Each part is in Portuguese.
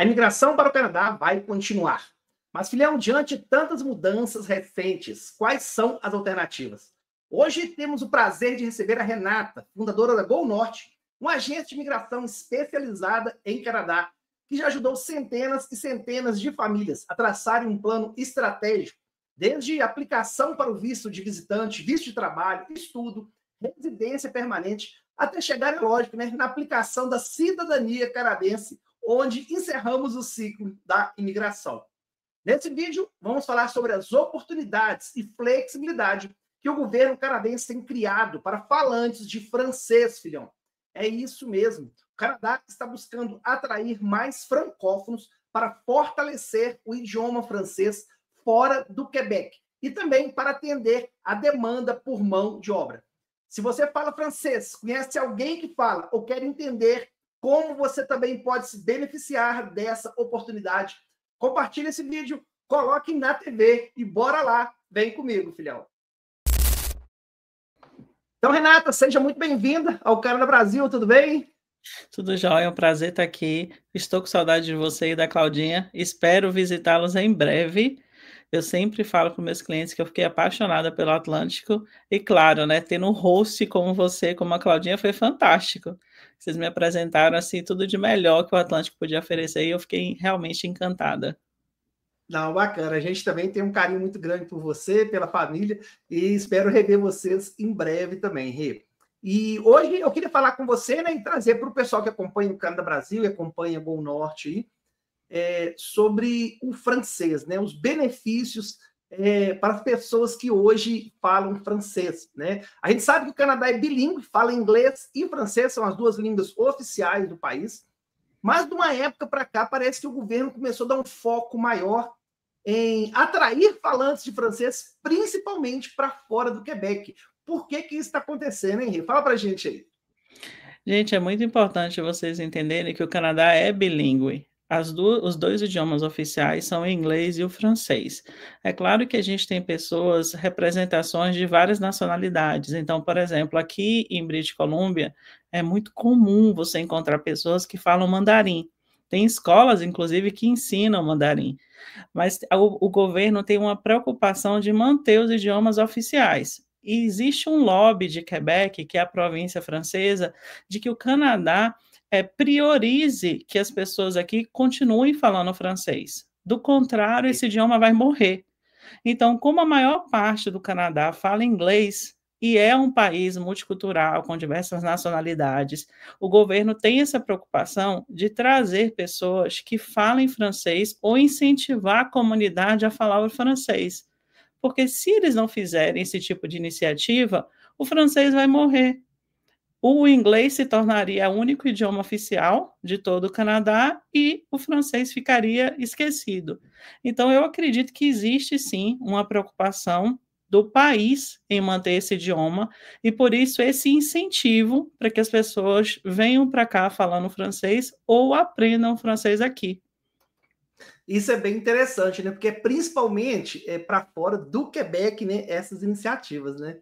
A imigração para o Canadá vai continuar. Mas, filhão, diante de tantas mudanças recentes, quais são as alternativas? Hoje temos o prazer de receber a Renata, fundadora da Gol Norte, uma agência de imigração especializada em Canadá, que já ajudou centenas e centenas de famílias a traçarem um plano estratégico, desde aplicação para o visto de visitante, visto de trabalho, estudo, residência permanente, até chegar, é lógico, né, na aplicação da cidadania canadense onde encerramos o ciclo da imigração. Nesse vídeo, vamos falar sobre as oportunidades e flexibilidade que o governo canadense tem criado para falantes de francês, filhão. É isso mesmo. O Canadá está buscando atrair mais francófonos para fortalecer o idioma francês fora do Quebec e também para atender a demanda por mão de obra. Se você fala francês, conhece alguém que fala ou quer entender como você também pode se beneficiar dessa oportunidade. Compartilhe esse vídeo, coloque na TV e bora lá. Vem comigo, filhão. Então, Renata, seja muito bem-vinda ao Canal Brasil, tudo bem? Tudo jóia, é um prazer estar aqui. Estou com saudade de você e da Claudinha. Espero visitá-los em breve. Eu sempre falo para meus clientes que eu fiquei apaixonada pelo Atlântico. E claro, né, tendo um host como você, como a Claudinha, foi fantástico. Vocês me apresentaram assim tudo de melhor que o Atlântico podia oferecer e eu fiquei realmente encantada. Não, bacana. A gente também tem um carinho muito grande por você, pela família, e espero rever vocês em breve também, Rê. E hoje eu queria falar com você né, e trazer para o pessoal que acompanha o Canadá Brasil e acompanha Gol Norte aí, é, sobre o francês, né, os benefícios é, para as pessoas que hoje falam francês, né? A gente sabe que o Canadá é bilíngue, fala inglês e francês, são as duas línguas oficiais do país, mas de uma época para cá parece que o governo começou a dar um foco maior em atrair falantes de francês, principalmente para fora do Quebec. Por que, que isso está acontecendo, Henrique? Fala para gente aí. Gente, é muito importante vocês entenderem que o Canadá é bilíngue os dois idiomas oficiais são o inglês e o francês. É claro que a gente tem pessoas, representações de várias nacionalidades. Então, por exemplo, aqui em British Columbia, é muito comum você encontrar pessoas que falam mandarim. Tem escolas, inclusive, que ensinam mandarim. Mas o, o governo tem uma preocupação de manter os idiomas oficiais. E existe um lobby de Quebec, que é a província francesa, de que o Canadá é, priorize que as pessoas aqui continuem falando francês. Do contrário, esse idioma vai morrer. Então, como a maior parte do Canadá fala inglês e é um país multicultural com diversas nacionalidades, o governo tem essa preocupação de trazer pessoas que falem francês ou incentivar a comunidade a falar o francês. Porque se eles não fizerem esse tipo de iniciativa, o francês vai morrer o inglês se tornaria o único idioma oficial de todo o Canadá e o francês ficaria esquecido. Então, eu acredito que existe sim uma preocupação do país em manter esse idioma e por isso esse incentivo para que as pessoas venham para cá falando francês ou aprendam francês aqui. Isso é bem interessante, né? Porque é principalmente é para fora do Quebec, né? Essas iniciativas, né?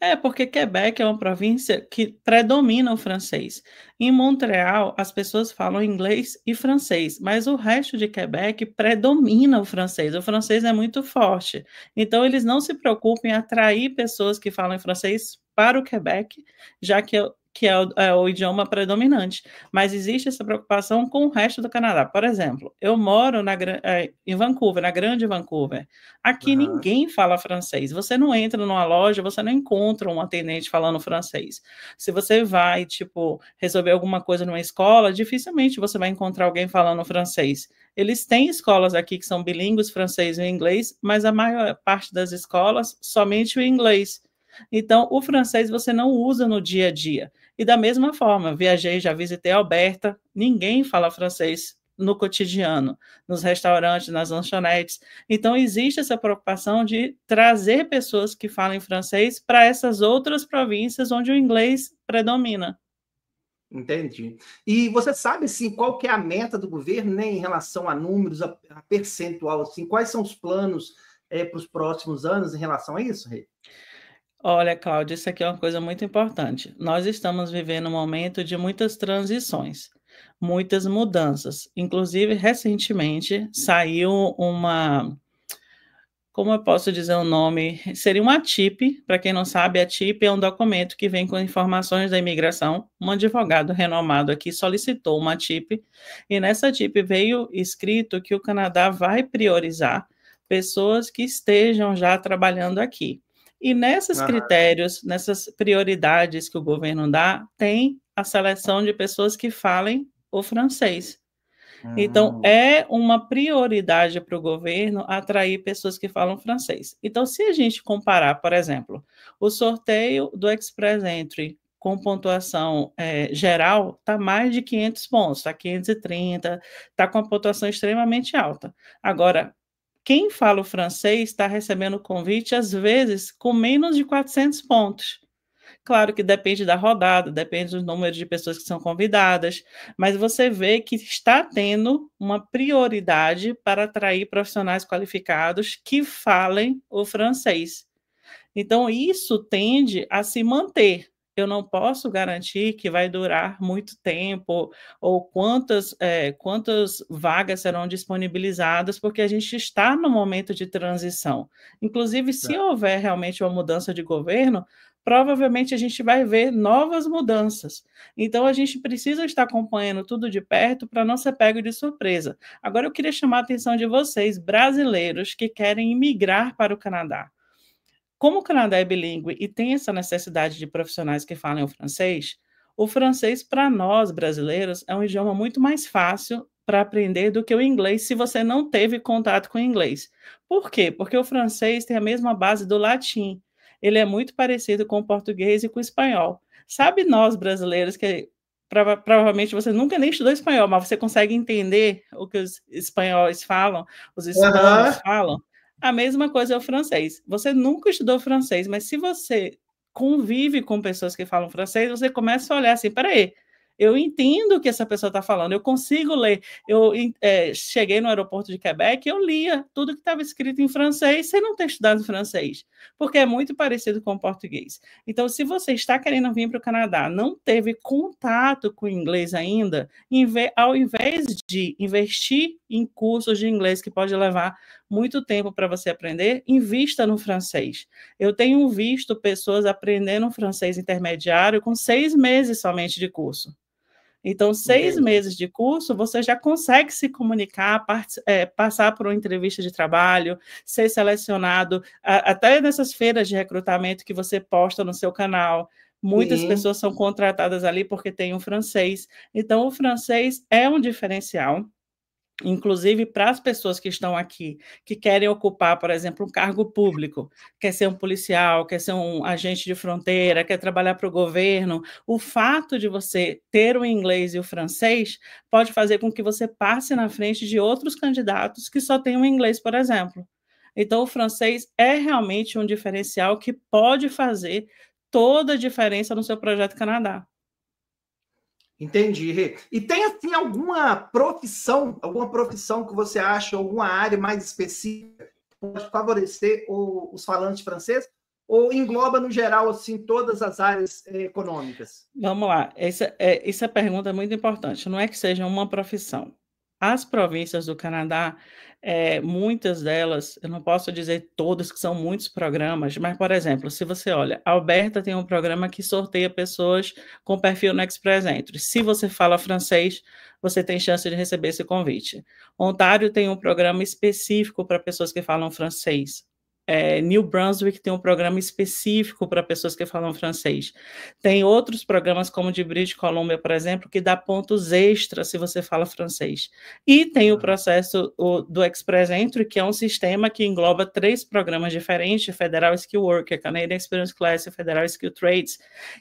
É, porque Quebec é uma província que predomina o francês. Em Montreal, as pessoas falam inglês e francês, mas o resto de Quebec predomina o francês. O francês é muito forte. Então, eles não se preocupam em atrair pessoas que falam francês para o Quebec, já que é que é o, é o, idioma predominante, mas existe essa preocupação com o resto do Canadá. Por exemplo, eu moro na, é, em Vancouver, na Grande Vancouver. Aqui uhum. ninguém fala francês. Você não entra numa loja, você não encontra um atendente falando francês. Se você vai, tipo, resolver alguma coisa numa escola, dificilmente você vai encontrar alguém falando francês. Eles têm escolas aqui que são bilíngues, francês e inglês, mas a maior parte das escolas somente o inglês. Então, o francês você não usa no dia a dia. E da mesma forma, viajei, já visitei Alberta, ninguém fala francês no cotidiano, nos restaurantes, nas lanchonetes. Então, existe essa preocupação de trazer pessoas que falem francês para essas outras províncias onde o inglês predomina. Entendi. E você sabe assim, qual que é a meta do governo né, em relação a números, a, percentual? Assim, quais são os planos é, eh, para os próximos anos em relação a isso, Rei? Olha, Cláudia, isso aqui é uma coisa muito importante. Nós estamos vivendo um momento de muitas transições, muitas mudanças. Inclusive, recentemente saiu uma. Como eu posso dizer o nome? Seria uma TIP. Para quem não sabe, a TIP é um documento que vem com informações da imigração. Um advogado renomado aqui solicitou uma TIP, e nessa TIP veio escrito que o Canadá vai priorizar pessoas que estejam já trabalhando aqui. E nesses uhum. critérios, nessas prioridades que o governo dá, tem a seleção de pessoas que falem o francês. Então, hum. é uma prioridade para o governo atrair pessoas que falam francês. Então, se a gente comparar, por exemplo, o sorteio do Express Entry com pontuação é, geral está mais de 500 pontos, está 530, está com a pontuação extremamente alta. Agora, quem fala o francês está recebendo convite, às vezes, com menos de 400 pontos. Claro que depende da rodada, depende do número de pessoas que são convidadas, mas você vê que está tendo uma prioridade para atrair profissionais qualificados que falem o francês. Então, isso tende a se manter eu não posso garantir que vai durar muito tempo ou quantas, é, quantas vagas serão disponibilizadas, porque a gente está no momento de transição. Inclusive, se houver realmente uma mudança de governo, provavelmente a gente vai ver novas mudanças. Então a gente precisa estar acompanhando tudo de perto para não ser pego de surpresa. Agora eu queria chamar a atenção de vocês, brasileiros que querem imigrar para o Canadá. Como o Canadá é bilíngue e tem essa necessidade de profissionais que falem o francês, o francês, para nós brasileiros, é um idioma muito mais fácil para aprender do que o inglês se você não teve contato com o inglês. Por quê? Porque o francês tem a mesma base do latim. Ele é muito parecido com o português e com o espanhol. Sabe nós brasileiros que provavelmente você nunca nem estudou espanhol, mas você consegue entender o que os espanhóis falam, os espanhóis uhum. falam. A mesma coisa é o francês. Você nunca estudou francês, mas se você convive com pessoas que falam francês, você começa a olhar assim: peraí, eu entendo o que essa pessoa está falando, eu consigo ler. Eu é, cheguei no aeroporto de Quebec, eu lia tudo que estava escrito em francês, sem não ter estudado francês, porque é muito parecido com o português. Então, se você está querendo vir para o Canadá, não teve contato com o inglês ainda, ao invés de investir em cursos de inglês que pode levar muito tempo para você aprender, invista no francês. Eu tenho visto pessoas aprendendo francês intermediário com seis meses somente de curso. Então, seis meses de curso, você já consegue se comunicar, é, passar por uma entrevista de trabalho, ser selecionado, a, até nessas feiras de recrutamento que você posta no seu canal. Muitas Sim. pessoas são contratadas ali porque tem um francês. Então, o francês é um diferencial inclusive para as pessoas que estão aqui, que querem ocupar, por exemplo, um cargo público, quer ser um policial, quer ser um agente de fronteira, quer trabalhar para o governo, o fato de você ter o inglês e o francês pode fazer com que você passe na frente de outros candidatos que só têm o inglês, por exemplo. Então, o francês é realmente um diferencial que pode fazer toda a diferença no seu projeto Canadá. Entendi. E tem assim alguma profissão, alguma profissão que você acha, alguma área mais específica que pode favorecer o, os falantes franceses? Ou engloba no geral assim todas as áreas eh, econômicas? Vamos lá. Essa, é, essa pergunta é muito importante. Não é que seja uma profissão. As províncias do Canadá, é, muitas delas, eu não posso dizer todas, que são muitos programas, mas, por exemplo, se você olha, Alberta tem um programa que sorteia pessoas com perfil no Express Entry. Se você fala francês, você tem chance de receber esse convite. Ontário tem um programa específico para pessoas que falam francês é, New Brunswick tem um programa específico para pessoas que falam francês. Tem outros programas, como de British Columbia, por exemplo, que dá pontos extras se você fala francês. E tem o ah. processo o, do Express Entry, que é um sistema que engloba três programas diferentes, Federal Skill Worker, é Canadian Experience Class e Federal Skill Trades,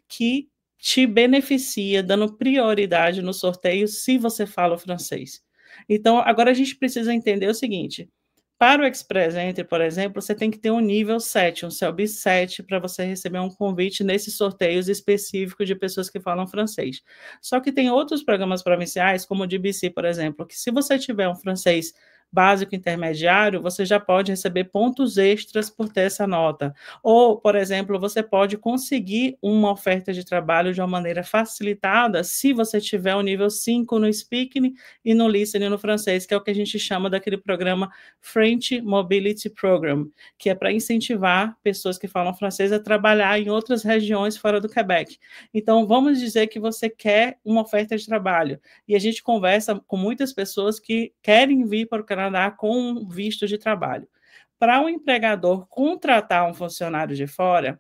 que te beneficia dando prioridade no sorteio se você fala francês. Então, agora a gente precisa entender o seguinte, para o Express Entry, por exemplo, você tem que ter um nível 7, um CELB 7, para você receber um convite nesses sorteios específicos de pessoas que falam francês. Só que tem outros programas provinciais, como o DBC, por exemplo, que se você tiver um francês básico intermediário, você já pode receber pontos extras por ter essa nota. Ou, por exemplo, você pode conseguir uma oferta de trabalho de uma maneira facilitada se você tiver o um nível 5 no Speaking e no Listening no francês, que é o que a gente chama daquele programa French Mobility Program, que é para incentivar pessoas que falam francês a trabalhar em outras regiões fora do Quebec. Então, vamos dizer que você quer uma oferta de trabalho e a gente conversa com muitas pessoas que querem vir para o Canadá com visto de trabalho. Para o um empregador contratar um funcionário de fora,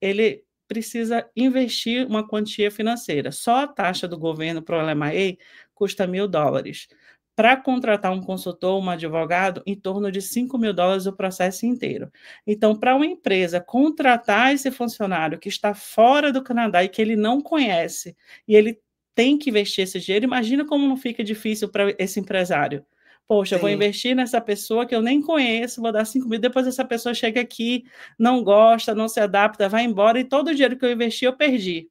ele precisa investir uma quantia financeira. Só a taxa do governo para o LMAE custa mil dólares. Para contratar um consultor, um advogado, em torno de 5 mil dólares o processo inteiro. Então, para uma empresa contratar esse funcionário que está fora do Canadá e que ele não conhece, e ele tem que investir esse dinheiro, imagina como não fica difícil para esse empresário Poxa, eu vou investir nessa pessoa que eu nem conheço, vou dar 5 mil, depois essa pessoa chega aqui, não gosta, não se adapta, vai embora, e todo o dinheiro que eu investi eu perdi.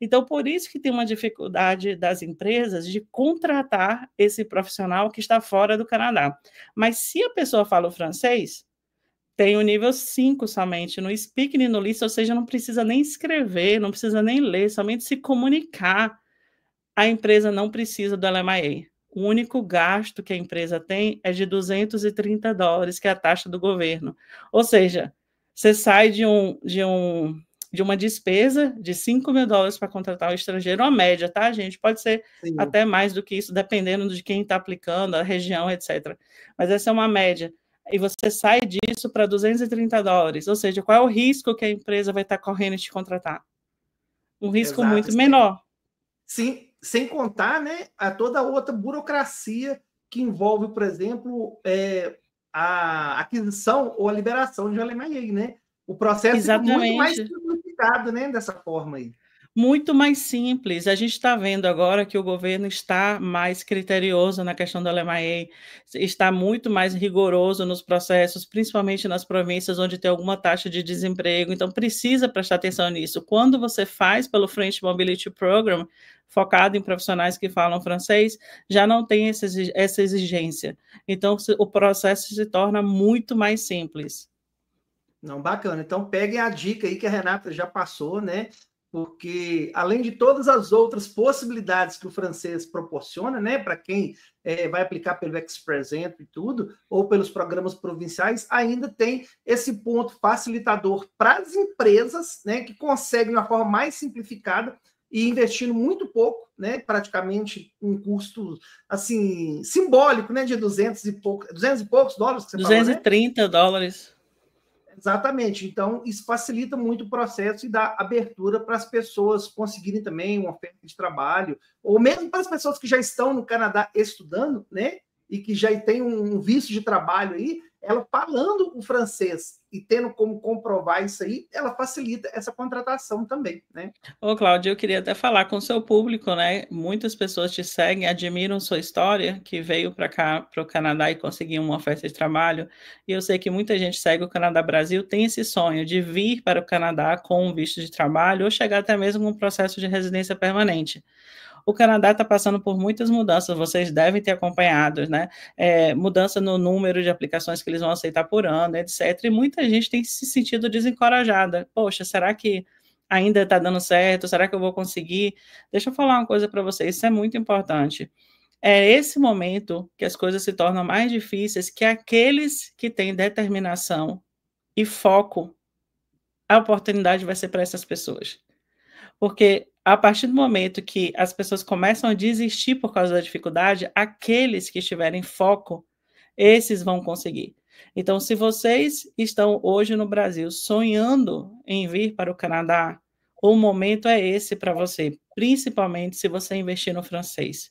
Então, por isso que tem uma dificuldade das empresas de contratar esse profissional que está fora do Canadá. Mas se a pessoa fala o francês, tem o nível 5 somente, no speaking e no list, ou seja, não precisa nem escrever, não precisa nem ler, somente se comunicar. A empresa não precisa do LMIA o único gasto que a empresa tem é de 230 dólares, que é a taxa do governo. Ou seja, você sai de, um, de, um, de uma despesa de 5 mil dólares para contratar um estrangeiro, a média, tá, gente? Pode ser Sim. até mais do que isso, dependendo de quem está aplicando, a região, etc. Mas essa é uma média. E você sai disso para 230 dólares. Ou seja, qual é o risco que a empresa vai estar tá correndo de te contratar? Um risco Exato, muito sim. menor. Sim, sem contar né, a toda a outra burocracia que envolve, por exemplo, é, a aquisição ou a liberação de Alemanha, né? O processo Exatamente. é muito mais simplificado, né? Dessa forma aí muito mais simples. A gente está vendo agora que o governo está mais criterioso na questão da LMAE está muito mais rigoroso nos processos, principalmente nas províncias onde tem alguma taxa de desemprego. Então, precisa prestar atenção nisso. Quando você faz pelo French Mobility Program, focado em profissionais que falam francês, já não tem essa exigência. Então, o processo se torna muito mais simples. Não, bacana. Então, peguem a dica aí que a Renata já passou, né? porque além de todas as outras possibilidades que o francês proporciona, né, para quem é, vai aplicar pelo Express e tudo, ou pelos programas provinciais, ainda tem esse ponto facilitador para as empresas, né, que conseguem de uma forma mais simplificada e investindo muito pouco, né, praticamente um custo assim simbólico, né, de 200 e poucos, 200 e poucos dólares que você 230 falou, né? dólares. Exatamente. Então, isso facilita muito o processo e dá abertura para as pessoas conseguirem também uma oferta de trabalho, ou mesmo para as pessoas que já estão no Canadá estudando, né? E que já têm um visto de trabalho aí, ela falando o francês e tendo como comprovar isso aí, ela facilita essa contratação também, né? Ô, Cláudio, eu queria até falar com o seu público, né? Muitas pessoas te seguem, admiram sua história, que veio para cá, para o Canadá e conseguiu uma oferta de trabalho. E eu sei que muita gente segue o Canadá Brasil, tem esse sonho de vir para o Canadá com um visto de trabalho ou chegar até mesmo com um processo de residência permanente o Canadá está passando por muitas mudanças, vocês devem ter acompanhado, né? É, mudança no número de aplicações que eles vão aceitar por ano, etc. E muita gente tem se sentido desencorajada. Poxa, será que ainda está dando certo? Será que eu vou conseguir? Deixa eu falar uma coisa para vocês, isso é muito importante. É esse momento que as coisas se tornam mais difíceis que aqueles que têm determinação e foco, a oportunidade vai ser para essas pessoas. Porque a partir do momento que as pessoas começam a desistir por causa da dificuldade, aqueles que estiverem foco, esses vão conseguir. Então, se vocês estão hoje no Brasil sonhando em vir para o Canadá, o momento é esse para você, principalmente se você investir no francês.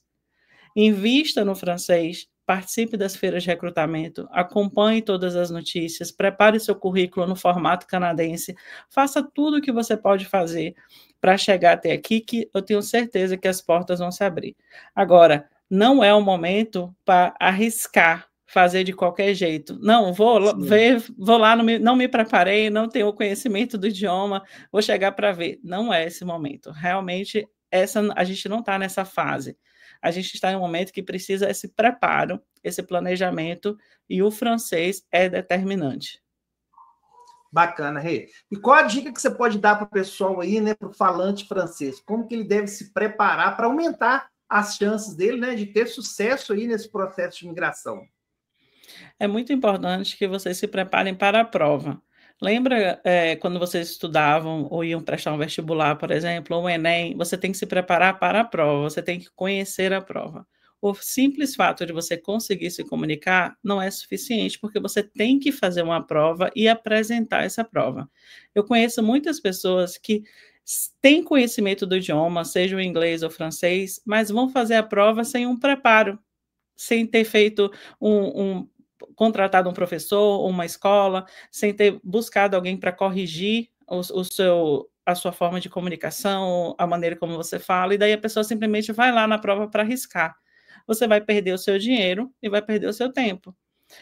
Invista no francês, participe das feiras de recrutamento, acompanhe todas as notícias, prepare seu currículo no formato canadense, faça tudo o que você pode fazer para chegar até aqui, que eu tenho certeza que as portas vão se abrir. Agora, não é o momento para arriscar fazer de qualquer jeito. Não, vou Sim. ver, vou lá, não me, não me preparei, não tenho conhecimento do idioma, vou chegar para ver. Não é esse momento. Realmente, essa a gente não está nessa fase. A gente está em um momento que precisa esse preparo, esse planejamento, e o francês é determinante. Bacana, Rê. E qual a dica que você pode dar para o pessoal aí, né, para o falante francês? Como que ele deve se preparar para aumentar as chances dele, né, de ter sucesso aí nesse processo de migração? É muito importante que vocês se preparem para a prova. Lembra é, quando vocês estudavam ou iam prestar um vestibular, por exemplo, ou um Enem? Você tem que se preparar para a prova, você tem que conhecer a prova o simples fato de você conseguir se comunicar não é suficiente, porque você tem que fazer uma prova e apresentar essa prova. Eu conheço muitas pessoas que têm conhecimento do idioma, seja o inglês ou francês, mas vão fazer a prova sem um preparo, sem ter feito um, um contratado um professor, uma escola, sem ter buscado alguém para corrigir o, o seu a sua forma de comunicação, a maneira como você fala, e daí a pessoa simplesmente vai lá na prova para arriscar você vai perder o seu dinheiro e vai perder o seu tempo.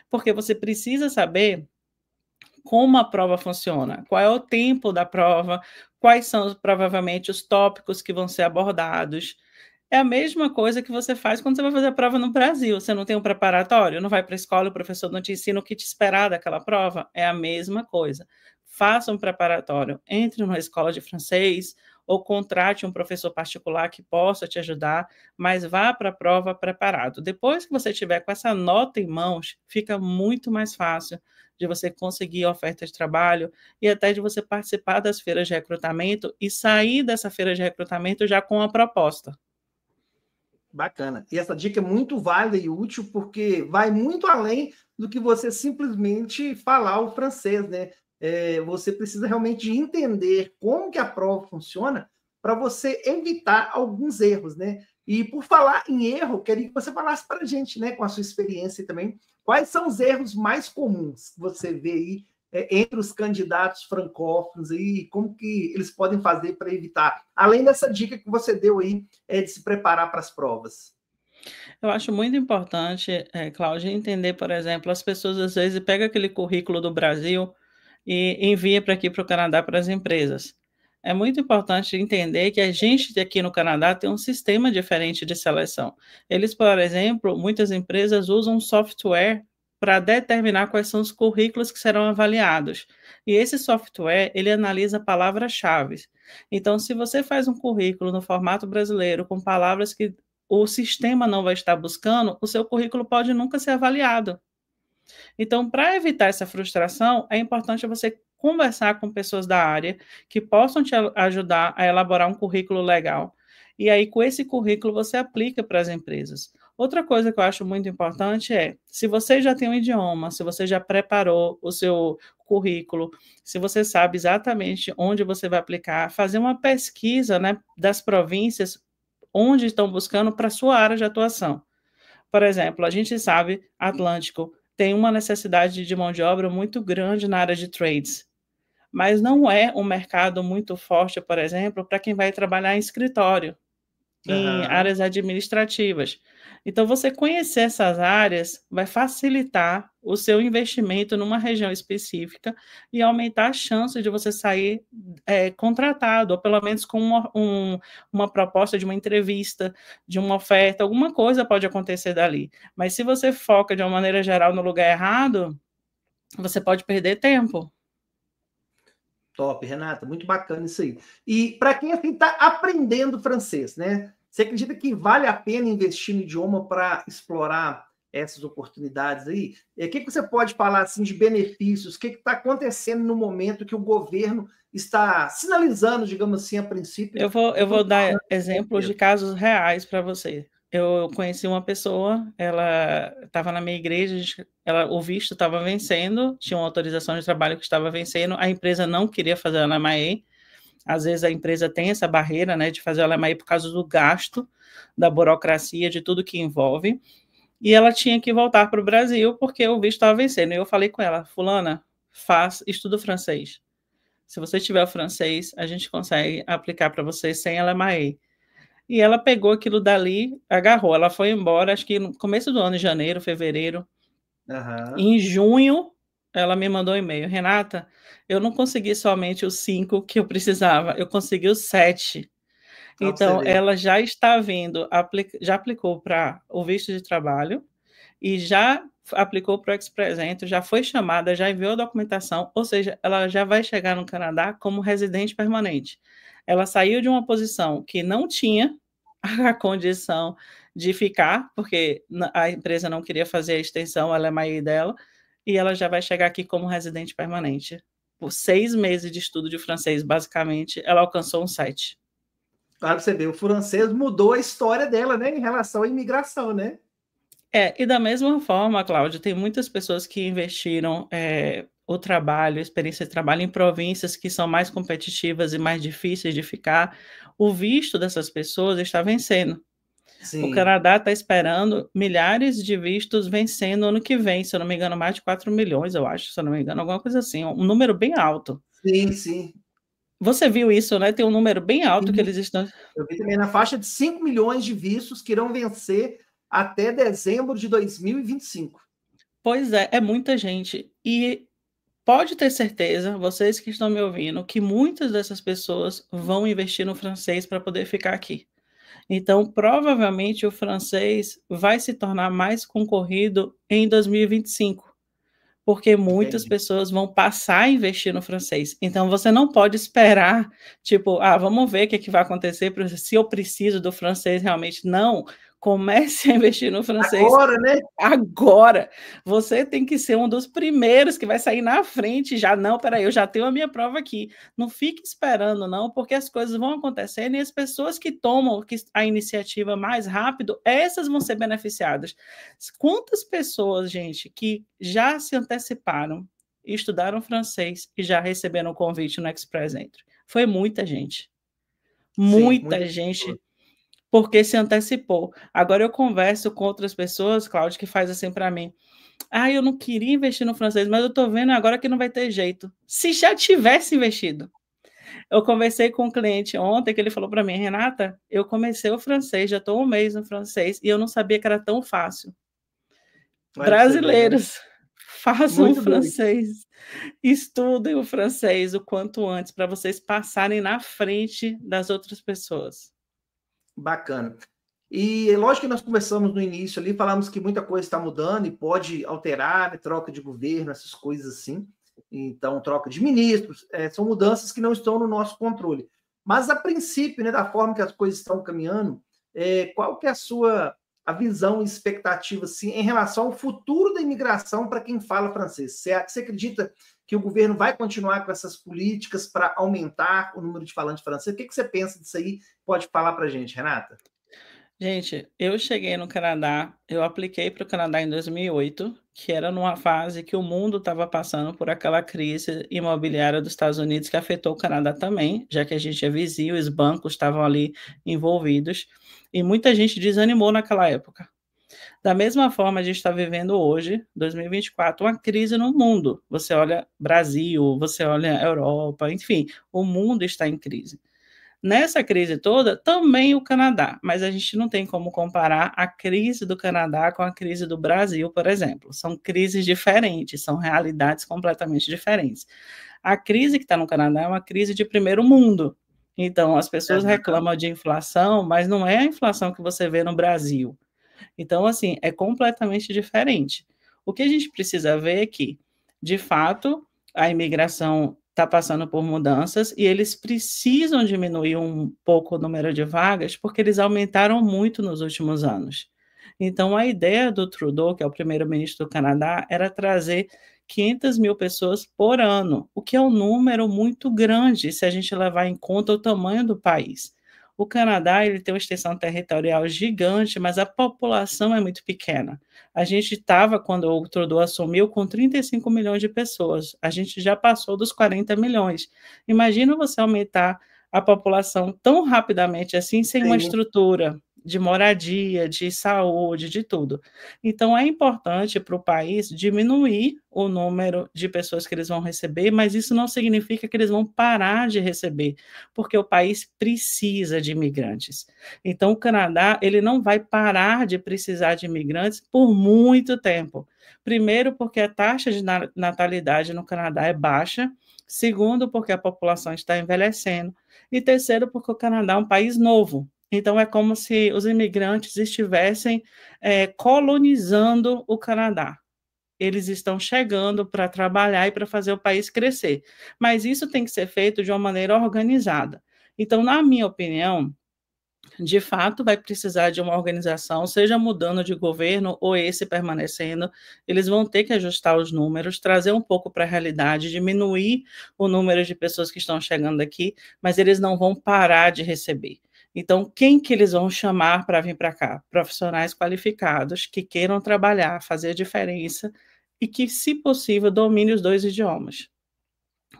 Porque você precisa saber como a prova funciona, qual é o tempo da prova, quais são provavelmente os tópicos que vão ser abordados. É a mesma coisa que você faz quando você vai fazer a prova no Brasil. Você não tem um preparatório, não vai para a escola, o professor não te ensina o que te esperar daquela prova. É a mesma coisa. Faça um preparatório, entre numa escola de francês ou contrate um professor particular que possa te ajudar, mas vá para a prova preparado. Depois que você tiver com essa nota em mãos, fica muito mais fácil de você conseguir oferta de trabalho e até de você participar das feiras de recrutamento e sair dessa feira de recrutamento já com a proposta. Bacana. E essa dica é muito válida e útil porque vai muito além do que você simplesmente falar o francês, né? é, você precisa realmente entender como que a prova funciona para você evitar alguns erros, né? E por falar em erro, queria que você falasse para a gente, né, com a sua experiência também, quais são os erros mais comuns que você vê aí é, entre os candidatos francófonos e como que eles podem fazer para evitar, além dessa dica que você deu aí é, de se preparar para as provas. Eu acho muito importante, é, Cláudia, entender, por exemplo, as pessoas às vezes pegam aquele currículo do Brasil, e envia para aqui para o Canadá para as empresas. É muito importante entender que a gente aqui no Canadá tem um sistema diferente de seleção. Eles, por exemplo, muitas empresas usam software para determinar quais são os currículos que serão avaliados. E esse software, ele analisa palavras-chave. Então, se você faz um currículo no formato brasileiro com palavras que o sistema não vai estar buscando, o seu currículo pode nunca ser avaliado. Então, para evitar essa frustração, é importante você conversar com pessoas da área que possam te ajudar a elaborar um currículo legal. E aí, com esse currículo, você aplica para as empresas. Outra coisa que eu acho muito importante é, se você já tem um idioma, se você já preparou o seu currículo, se você sabe exatamente onde você vai aplicar, fazer uma pesquisa né, das províncias onde estão buscando para sua área de atuação. Por exemplo, a gente sabe Atlântico, tem uma necessidade de mão de obra muito grande na área de trades, mas não é um mercado muito forte, por exemplo, para quem vai trabalhar em escritório uhum. em áreas administrativas. Então, você conhecer essas áreas vai facilitar o seu investimento numa região específica e aumentar a chance de você sair é, contratado, ou pelo menos com uma, um, uma proposta de uma entrevista, de uma oferta, alguma coisa pode acontecer dali. Mas se você foca de uma maneira geral no lugar errado, você pode perder tempo, Top, Renata, muito bacana isso aí. E para quem está assim, aprendendo francês, né? Você acredita que vale a pena investir no idioma para explorar essas oportunidades aí? O que, que você pode falar assim, de benefícios? O que está acontecendo no momento que o governo está sinalizando, digamos assim, a princípio? Eu vou, eu vou dar é exemplos de casos reais para você eu conheci uma pessoa, ela estava na minha igreja, ela, o visto estava vencendo, tinha uma autorização de trabalho que estava vencendo, a empresa não queria fazer a LMAE, às vezes a empresa tem essa barreira né, de fazer a LMAE por causa do gasto, da burocracia, de tudo que envolve, e ela tinha que voltar para o Brasil porque o visto estava vencendo, e eu falei com ela, fulana, faz, estuda francês, se você tiver o francês, a gente consegue aplicar para você sem a LMAE. E ela pegou aquilo dali, agarrou. Ela foi embora, acho que no começo do ano, em janeiro, fevereiro. Uhum. Em junho, ela me mandou um e-mail. Renata, eu não consegui somente os cinco que eu precisava, eu consegui os sete. Ah, então, ela já está vindo, já aplicou para o visto de trabalho e já aplicou para o ex-presento, já foi chamada, já enviou a documentação, ou seja, ela já vai chegar no Canadá como residente permanente. Ela saiu de uma posição que não tinha a condição de ficar, porque a empresa não queria fazer a extensão, ela é mãe dela, e ela já vai chegar aqui como residente permanente. Por seis meses de estudo de francês, basicamente, ela alcançou um site. Claro, você vê, o francês mudou a história dela, né, em relação à imigração, né? É, e da mesma forma, Cláudia, tem muitas pessoas que investiram é, o trabalho, a experiência de trabalho em províncias que são mais competitivas e mais difíceis de ficar. O visto dessas pessoas está vencendo. Sim. O Canadá está esperando milhares de vistos vencendo ano que vem, se eu não me engano, mais de 4 milhões, eu acho, se eu não me engano, alguma coisa assim, um número bem alto. Sim, sim. Você viu isso, né? Tem um número bem alto sim. que eles estão. Eu vi também na faixa de 5 milhões de vistos que irão vencer até dezembro de 2025. Pois é, é muita gente. E pode ter certeza, vocês que estão me ouvindo, que muitas dessas pessoas vão investir no francês para poder ficar aqui. Então, provavelmente o francês vai se tornar mais concorrido em 2025 porque muitas Entendi. pessoas vão passar a investir no francês. Então você não pode esperar, tipo, ah, vamos ver o que, é que vai acontecer se eu preciso do francês realmente. Não. Comece a investir no francês. Agora, né? Agora. Você tem que ser um dos primeiros que vai sair na frente. Já não, peraí, eu já tenho a minha prova aqui. Não fique esperando, não, porque as coisas vão acontecendo e as pessoas que tomam a iniciativa mais rápido, essas vão ser beneficiadas. Quantas pessoas, gente, que já se anteciparam, estudaram francês e já receberam o convite no Express Entry? Foi muita gente. Muita, Sim, muita gente porque se antecipou. Agora eu converso com outras pessoas, Cláudio, que faz assim para mim. Ah, eu não queria investir no francês, mas eu estou vendo agora que não vai ter jeito. Se já tivesse investido. Eu conversei com um cliente ontem que ele falou para mim, Renata, eu comecei o francês, já estou um mês no francês e eu não sabia que era tão fácil. Vai é né? Brasileiros, façam o francês, bem. estudem o francês o quanto antes para vocês passarem na frente das outras pessoas bacana. E lógico que nós conversamos no início ali, falamos que muita coisa está mudando e pode alterar, né, troca de governo, essas coisas assim. Então, troca de ministros, é, são mudanças que não estão no nosso controle. Mas, a princípio, né, da forma que as coisas estão caminhando, é, qual que é a sua a visão e expectativa assim, em relação ao futuro da imigração para quem fala francês? Você, você acredita que o governo vai continuar com essas políticas para aumentar o número de falantes francês. O que, que você pensa disso aí? Pode falar para a gente, Renata? Gente, eu cheguei no Canadá, eu apliquei para o Canadá em 2008, que era numa fase que o mundo estava passando por aquela crise imobiliária dos Estados Unidos que afetou o Canadá também, já que a gente é vizinho, os bancos estavam ali envolvidos, e muita gente desanimou naquela época. Da mesma forma, a gente está vivendo hoje, 2024, uma crise no mundo. Você olha Brasil, você olha Europa, enfim, o mundo está em crise. Nessa crise toda, também o Canadá, mas a gente não tem como comparar a crise do Canadá com a crise do Brasil, por exemplo. São crises diferentes, são realidades completamente diferentes. A crise que está no Canadá é uma crise de primeiro mundo. Então, as pessoas reclamam de inflação, mas não é a inflação que você vê no Brasil então, assim, é completamente diferente. O que a gente precisa ver é que, de fato, a imigração está passando por mudanças e eles precisam diminuir um pouco o número de vagas, porque eles aumentaram muito nos últimos anos. Então, a ideia do Trudeau, que é o primeiro-ministro do Canadá, era trazer 500 mil pessoas por ano, o que é um número muito grande se a gente levar em conta o tamanho do país. O Canadá ele tem uma extensão territorial gigante, mas a população é muito pequena. A gente estava, quando o Trudeau assumiu, com 35 milhões de pessoas. A gente já passou dos 40 milhões. Imagina você aumentar a população tão rapidamente assim, sem Sim. uma estrutura, de moradia, de saúde, de tudo. Então, é importante para o país diminuir o número de pessoas que eles vão receber, mas isso não significa que eles vão parar de receber, porque o país precisa de imigrantes. Então, o Canadá ele não vai parar de precisar de imigrantes por muito tempo. Primeiro, porque a taxa de natalidade no Canadá é baixa. Segundo, porque a população está envelhecendo. E terceiro, porque o Canadá é um país novo. Então, é como se os imigrantes estivessem é, colonizando o Canadá. Eles estão chegando para trabalhar e para fazer o país crescer. Mas isso tem que ser feito de uma maneira organizada. Então, na minha opinião, de fato vai precisar de uma organização, seja mudando de governo ou esse permanecendo, eles vão ter que ajustar os números, trazer um pouco para a realidade, diminuir o número de pessoas que estão chegando aqui, mas eles não vão parar de receber. Então, quem que eles vão chamar para vir para cá? Profissionais qualificados que queiram trabalhar, fazer diferença e que, se possível, domine os dois idiomas.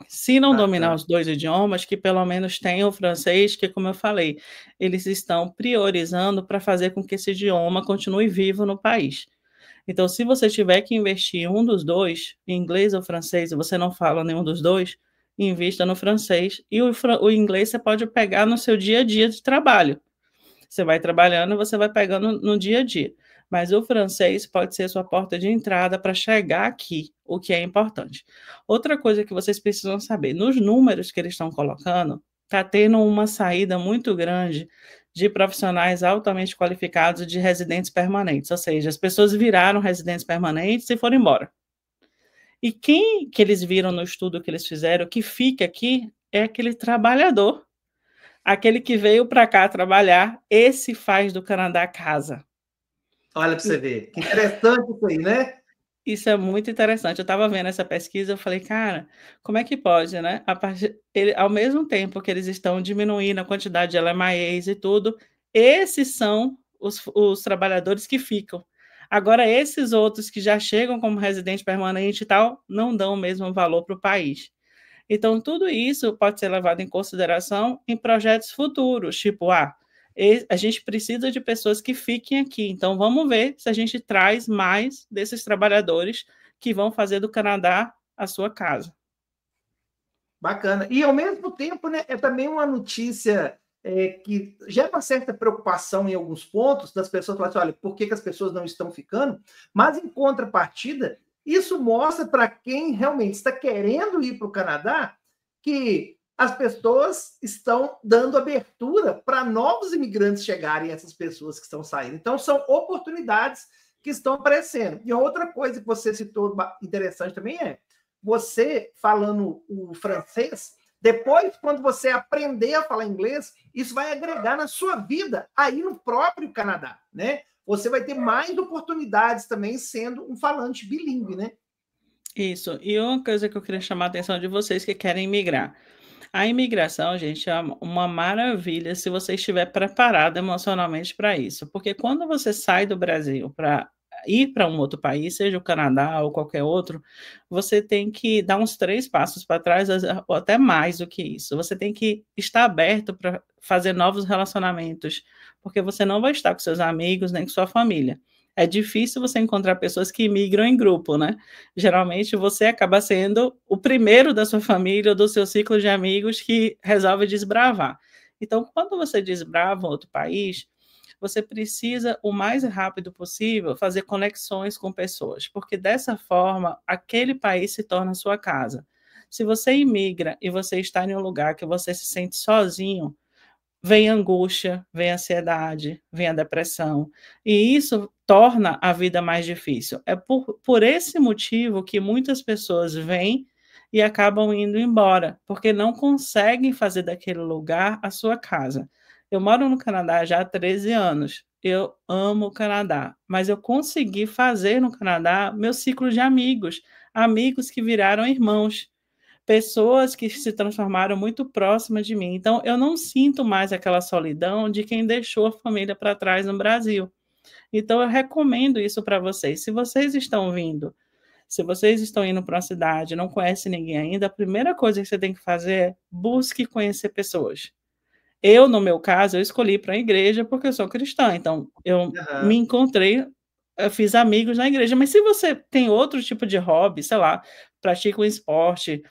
Se não ah, dominar tá. os dois idiomas, que pelo menos tenha o francês, que, como eu falei, eles estão priorizando para fazer com que esse idioma continue vivo no país. Então, se você tiver que investir em um dos dois, em inglês ou francês, e você não fala nenhum dos dois, invista no francês. E o, o inglês você pode pegar no seu dia a dia de trabalho. Você vai trabalhando, você vai pegando no dia a dia. Mas o francês pode ser sua porta de entrada para chegar aqui, o que é importante. Outra coisa que vocês precisam saber: nos números que eles estão colocando, está tendo uma saída muito grande de profissionais altamente qualificados de residentes permanentes, ou seja, as pessoas viraram residentes permanentes e foram embora. E quem que eles viram no estudo que eles fizeram que fica aqui é aquele trabalhador. Aquele que veio para cá trabalhar, esse faz do Canadá casa. Olha para você ver. Que interessante isso aí, né? Isso é muito interessante. Eu estava vendo essa pesquisa, eu falei, cara, como é que pode, né? Partir, ele, ao mesmo tempo que eles estão diminuindo a quantidade de alemães e tudo, esses são os, os trabalhadores que ficam. Agora, esses outros que já chegam como residente permanente e tal, não dão o mesmo valor para o país. Então, tudo isso pode ser levado em consideração em projetos futuros, tipo, ah, a gente precisa de pessoas que fiquem aqui. Então, vamos ver se a gente traz mais desses trabalhadores que vão fazer do Canadá a sua casa. Bacana. E, ao mesmo tempo, né, é também uma notícia é, que gera uma certa preocupação em alguns pontos das pessoas falarem assim, olha, por que, que as pessoas não estão ficando? Mas, em contrapartida, isso mostra para quem realmente está querendo ir para o Canadá que as pessoas estão dando abertura para novos imigrantes chegarem, essas pessoas que estão saindo. Então, são oportunidades que estão aparecendo. E outra coisa que você citou interessante também é você falando o francês depois, quando você aprender a falar inglês, isso vai agregar na sua vida aí no próprio Canadá, né? Você vai ter mais oportunidades também sendo um falante bilíngue, né? Isso. E uma coisa que eu queria chamar a atenção de vocês que querem migrar. A imigração, gente, é uma maravilha se você estiver preparado emocionalmente para isso, porque quando você sai do Brasil para ir para um outro país, seja o Canadá ou qualquer outro, você tem que dar uns três passos para trás, ou até mais do que isso. Você tem que estar aberto para fazer novos relacionamentos, porque você não vai estar com seus amigos nem com sua família. É difícil você encontrar pessoas que migram em grupo, né? Geralmente você acaba sendo o primeiro da sua família ou do seu ciclo de amigos que resolve desbravar. Então, quando você desbrava um outro país, você precisa, o mais rápido possível, fazer conexões com pessoas, porque dessa forma, aquele país se torna sua casa. Se você imigra e você está em um lugar que você se sente sozinho, vem angústia, vem ansiedade, vem a depressão. E isso torna a vida mais difícil. É por, por esse motivo que muitas pessoas vêm e acabam indo embora, porque não conseguem fazer daquele lugar a sua casa. Eu moro no Canadá já há 13 anos. Eu amo o Canadá, mas eu consegui fazer no Canadá meu ciclo de amigos, amigos que viraram irmãos, pessoas que se transformaram muito próximas de mim. Então, eu não sinto mais aquela solidão de quem deixou a família para trás no Brasil. Então, eu recomendo isso para vocês. Se vocês estão vindo, se vocês estão indo para uma cidade, não conhece ninguém ainda, a primeira coisa que você tem que fazer é busque conhecer pessoas. Eu, no meu caso, eu escolhi para a igreja porque eu sou cristã, então eu uhum. me encontrei, eu fiz amigos na igreja. Mas se você tem outro tipo de hobby, sei lá, pratica um esporte,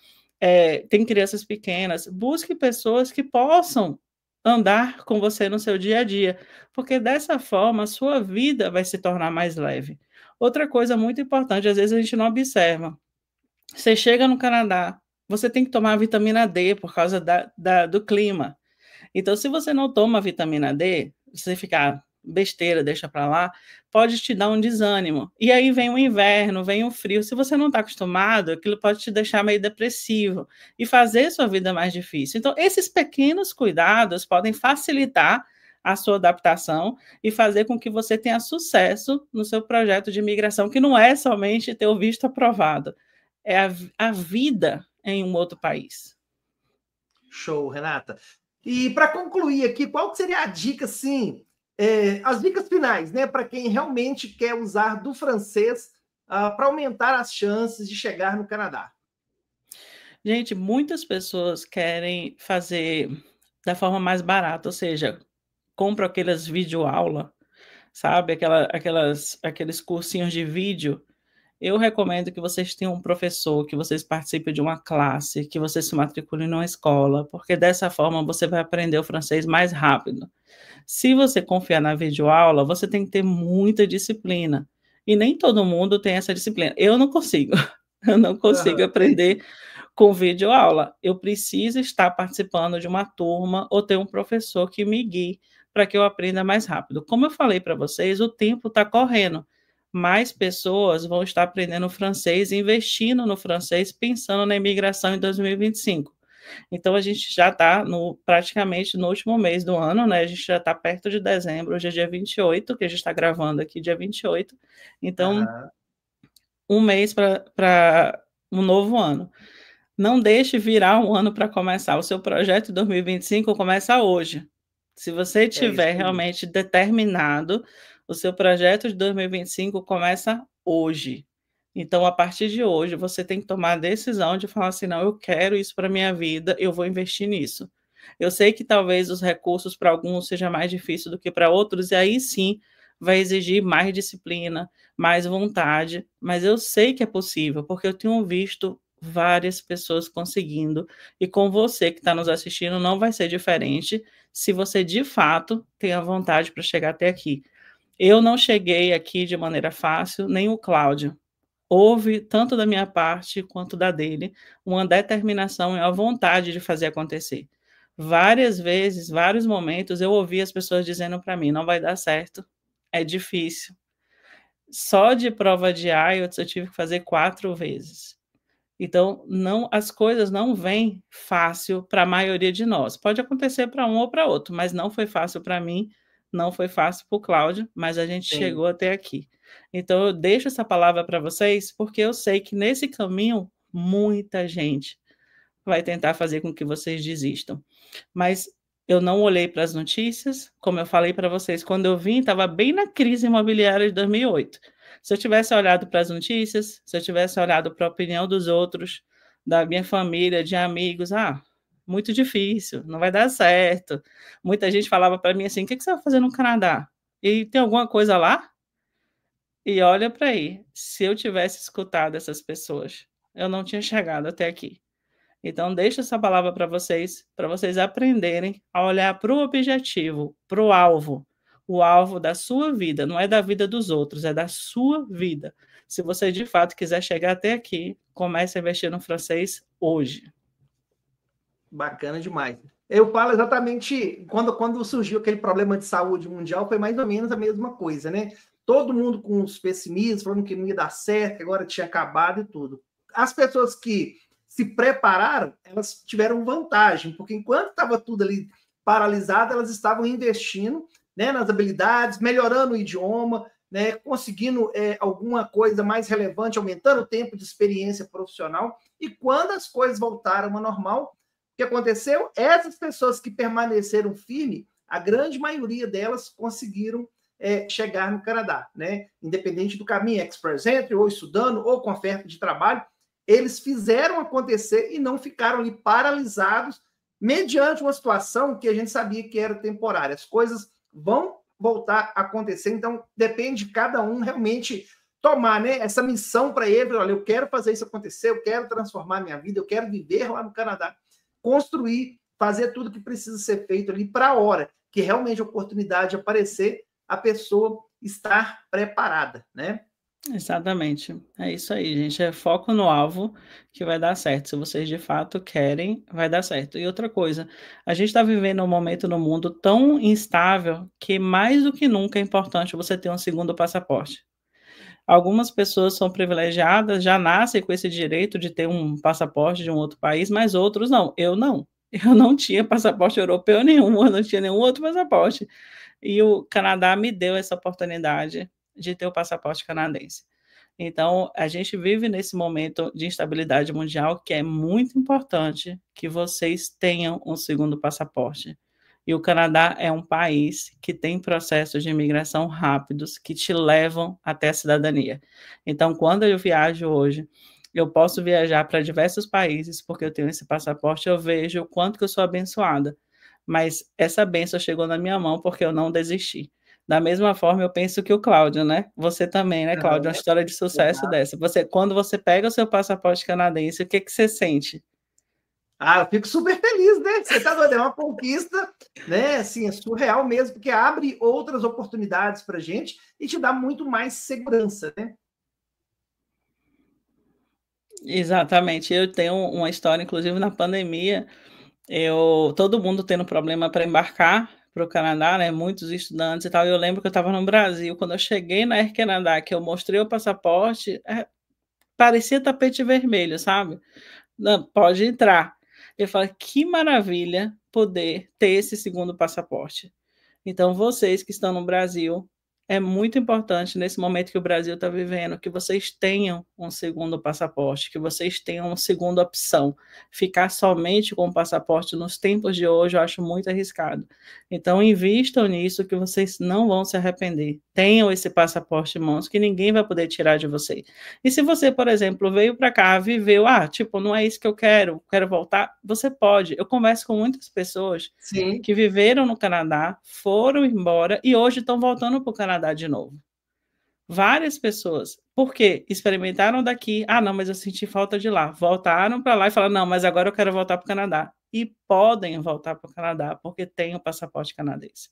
é, tem crianças pequenas, busque pessoas que possam andar com você no seu dia a dia, porque dessa forma a sua vida vai se tornar mais leve. Outra coisa muito importante, às vezes a gente não observa. Você chega no Canadá, você tem que tomar vitamina D por causa da, da do clima. Então, se você não toma vitamina D, você ficar besteira, deixa para lá, pode te dar um desânimo. E aí vem o inverno, vem o frio. Se você não está acostumado, aquilo pode te deixar meio depressivo e fazer sua vida mais difícil. Então, esses pequenos cuidados podem facilitar a sua adaptação e fazer com que você tenha sucesso no seu projeto de imigração, que não é somente ter o visto aprovado, é a, a vida em um outro país. Show, Renata. E para concluir aqui, qual seria a dica, assim, é, as dicas finais, né, para quem realmente quer usar do francês uh, ah, para aumentar as chances de chegar no Canadá? Gente, muitas pessoas querem fazer da forma mais barata, ou seja, compra aquelas videoaulas, sabe, Aquela, aquelas, aqueles cursinhos de vídeo eu recomendo que vocês tenham um professor, que vocês participem de uma classe, que vocês se matriculem numa escola, porque dessa forma você vai aprender o francês mais rápido. Se você confiar na videoaula, você tem que ter muita disciplina. E nem todo mundo tem essa disciplina. Eu não consigo. Eu não consigo uhum. aprender com videoaula. Eu preciso estar participando de uma turma ou ter um professor que me guie para que eu aprenda mais rápido. Como eu falei para vocês, o tempo está correndo mais pessoas vão estar aprendendo francês, investindo no francês, pensando na imigração em 2025. Então a gente já está no, praticamente no último mês do ano, né? A gente já está perto de dezembro, hoje é dia 28, que a gente está gravando aqui dia 28. Então, uhum. um mês para um novo ano. Não deixe virar um ano para começar. O seu projeto de 2025 começa hoje. Se você é tiver é realmente determinado, o seu projeto de 2025 começa hoje. Então, a partir de hoje, você tem que tomar a decisão de falar assim: não, eu quero isso para minha vida, eu vou investir nisso. Eu sei que talvez os recursos para alguns seja mais difícil do que para outros, e aí sim vai exigir mais disciplina, mais vontade, mas eu sei que é possível, porque eu tenho visto várias pessoas conseguindo, e com você que está nos assistindo não vai ser diferente se você de fato tem a vontade para chegar até aqui. Eu não cheguei aqui de maneira fácil, nem o Cláudio. Houve, tanto da minha parte quanto da dele, uma determinação e uma vontade de fazer acontecer. Várias vezes, vários momentos, eu ouvi as pessoas dizendo para mim: não vai dar certo, é difícil. Só de prova de IELTS eu tive que fazer quatro vezes. Então, não, as coisas não vêm fácil para a maioria de nós. Pode acontecer para um ou para outro, mas não foi fácil para mim não foi fácil para o Cláudio, mas a gente Sim. chegou até aqui. Então eu deixo essa palavra para vocês, porque eu sei que nesse caminho muita gente vai tentar fazer com que vocês desistam. Mas eu não olhei para as notícias, como eu falei para vocês, quando eu vim, estava bem na crise imobiliária de 2008. Se eu tivesse olhado para as notícias, se eu tivesse olhado para a opinião dos outros, da minha família, de amigos, ah, muito difícil, não vai dar certo. Muita gente falava para mim assim: o que, você vai fazer no Canadá? E tem alguma coisa lá? E olha para aí, se eu tivesse escutado essas pessoas, eu não tinha chegado até aqui. Então, deixo essa palavra para vocês, para vocês aprenderem a olhar para o objetivo, para o alvo. O alvo da sua vida, não é da vida dos outros, é da sua vida. Se você de fato quiser chegar até aqui, comece a investir no francês hoje. Bacana demais. Eu falo exatamente quando, quando surgiu aquele problema de saúde mundial, foi mais ou menos a mesma coisa, né? Todo mundo com os pessimistas, falando que não ia dar certo, agora tinha acabado e tudo. As pessoas que se prepararam, elas tiveram vantagem, porque enquanto estava tudo ali paralisado, elas estavam investindo né, nas habilidades, melhorando o idioma, né, conseguindo é, alguma coisa mais relevante, aumentando o tempo de experiência profissional. E quando as coisas voltaram ao normal, o que aconteceu? Essas pessoas que permaneceram firmes, a grande maioria delas conseguiram é, chegar no Canadá, né? Independente do caminho Express Entry, ou estudando, ou com oferta de trabalho, eles fizeram acontecer e não ficaram ali paralisados mediante uma situação que a gente sabia que era temporária. As coisas vão voltar a acontecer, então depende de cada um realmente tomar né, essa missão para ele, olha, eu quero fazer isso acontecer, eu quero transformar minha vida, eu quero viver lá no Canadá construir, fazer tudo que precisa ser feito ali para a hora que realmente a oportunidade aparecer, a pessoa estar preparada, né? Exatamente. É isso aí, gente. É foco no alvo que vai dar certo. Se vocês de fato querem, vai dar certo. E outra coisa, a gente está vivendo um momento no mundo tão instável que mais do que nunca é importante você ter um segundo passaporte. Algumas pessoas são privilegiadas, já nascem com esse direito de ter um passaporte de um outro país, mas outros não. Eu não. Eu não tinha passaporte europeu nenhum, eu não tinha nenhum outro passaporte. E o Canadá me deu essa oportunidade de ter o passaporte canadense. Então, a gente vive nesse momento de instabilidade mundial que é muito importante que vocês tenham um segundo passaporte. E o Canadá é um país que tem processos de imigração rápidos que te levam até a cidadania. Então, quando eu viajo hoje, eu posso viajar para diversos países porque eu tenho esse passaporte, eu vejo o quanto que eu sou abençoada. Mas essa benção chegou na minha mão porque eu não desisti. Da mesma forma, eu penso que o Cláudio, né? Você também, né, Cláudio? Uma história de sucesso dessa. Você, quando você pega o seu passaporte canadense, o que, que você sente? Ah, eu fico super feliz, né? Você tá doido, é uma conquista, né? Assim, é surreal mesmo, porque abre outras oportunidades para gente e te dá muito mais segurança, né? Exatamente. Eu tenho uma história, inclusive na pandemia, eu todo mundo tendo problema para embarcar para o Canadá, né? Muitos estudantes e tal. Eu lembro que eu estava no Brasil, quando eu cheguei na Air Canadá, que eu mostrei o passaporte, é, parecia tapete vermelho, sabe? Não, pode entrar. Ele fala: que maravilha poder ter esse segundo passaporte. Então, vocês que estão no Brasil, é muito importante nesse momento que o Brasil está vivendo que vocês tenham um segundo passaporte, que vocês tenham uma segunda opção. Ficar somente com o passaporte nos tempos de hoje eu acho muito arriscado. Então, invistam nisso que vocês não vão se arrepender. Tenham esse passaporte em mãos que ninguém vai poder tirar de você. E se você, por exemplo, veio para cá, viveu, ah, tipo, não é isso que eu quero, quero voltar, você pode. Eu converso com muitas pessoas Sim. que viveram no Canadá, foram embora e hoje estão voltando para o Canadá Canadá de novo. Várias pessoas, porque experimentaram daqui, ah, não, mas eu senti falta de lá. Voltaram para lá e falaram, não, mas agora eu quero voltar para o Canadá. E podem voltar para o Canadá, porque tem o passaporte canadense.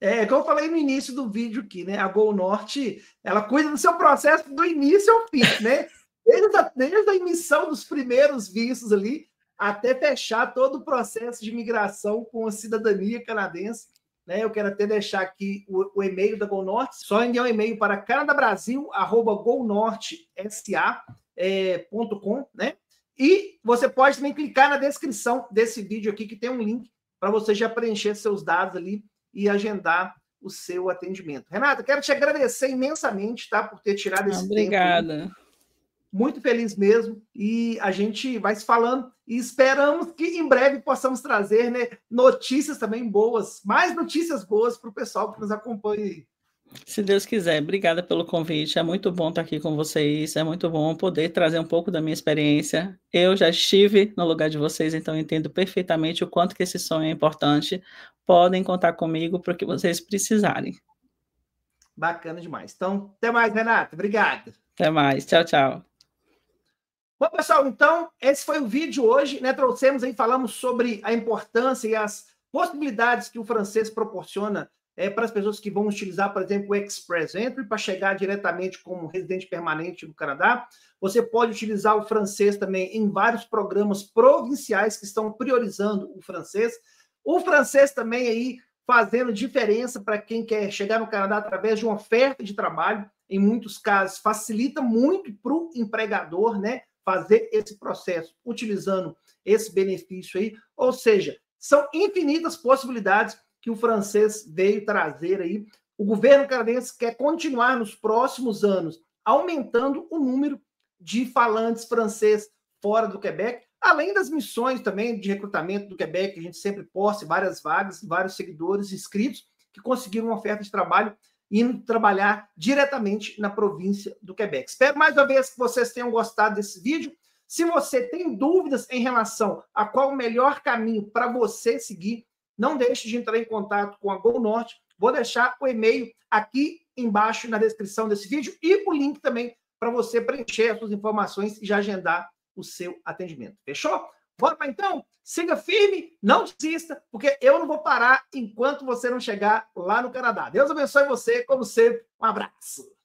É, é, como eu falei no início do vídeo aqui, né? A Gol Norte, ela cuida do seu processo do início ao fim, né? Desde a, desde a emissão dos primeiros vistos ali, até fechar todo o processo de imigração com a cidadania canadense. Né? Eu quero até deixar aqui o, o e-mail da Gol Norte. Só enviar um e-mail para canadabrasil@golnortesa.com, é, né? E você pode também clicar na descrição desse vídeo aqui que tem um link para você já preencher seus dados ali e agendar o seu atendimento. Renata, quero te agradecer imensamente, tá, por ter tirado ah, esse Obrigada. tempo. Obrigada. Muito feliz mesmo e a gente vai se falando. E esperamos que em breve possamos trazer né, notícias também boas, mais notícias boas para o pessoal que nos acompanha se Deus quiser, obrigada pelo convite. É muito bom estar aqui com vocês. É muito bom poder trazer um pouco da minha experiência. Eu já estive no lugar de vocês, então entendo perfeitamente o quanto que esse sonho é importante. Podem contar comigo para o que vocês precisarem. Bacana demais. Então, até mais, Renato. Obrigado. Até mais. Tchau, tchau. Bom, pessoal, então, esse foi o vídeo hoje, né? Trouxemos aí, falamos sobre a importância e as possibilidades que o francês proporciona é, para as pessoas que vão utilizar, por exemplo, o Express Entry para chegar diretamente como residente permanente no Canadá. Você pode utilizar o francês também em vários programas provinciais que estão priorizando o francês. O francês também aí fazendo diferença para quem quer chegar no Canadá através de uma oferta de trabalho. Em muitos casos, facilita muito para o empregador, né? fazer esse processo utilizando esse benefício aí. Ou seja, são infinitas possibilidades que o francês veio trazer aí. O governo canadense quer continuar nos próximos anos aumentando o número de falantes francês fora do Quebec, além das missões também de recrutamento do Quebec, que a gente sempre posta várias vagas, vários seguidores inscritos que conseguiram uma oferta de trabalho indo trabalhar diretamente na província do Quebec. Espero mais uma vez que vocês tenham gostado desse vídeo. Se você tem dúvidas em relação a qual o melhor caminho para você seguir, não deixe de entrar em contato com a Gol Norte. Vou deixar o e-mail aqui embaixo na descrição desse vídeo e o link também para você preencher as suas informações e já agendar o seu atendimento. Fechou? Bora então? Siga firme, não desista, porque eu não vou parar enquanto você não chegar lá no Canadá. Deus abençoe você, como sempre. Um abraço.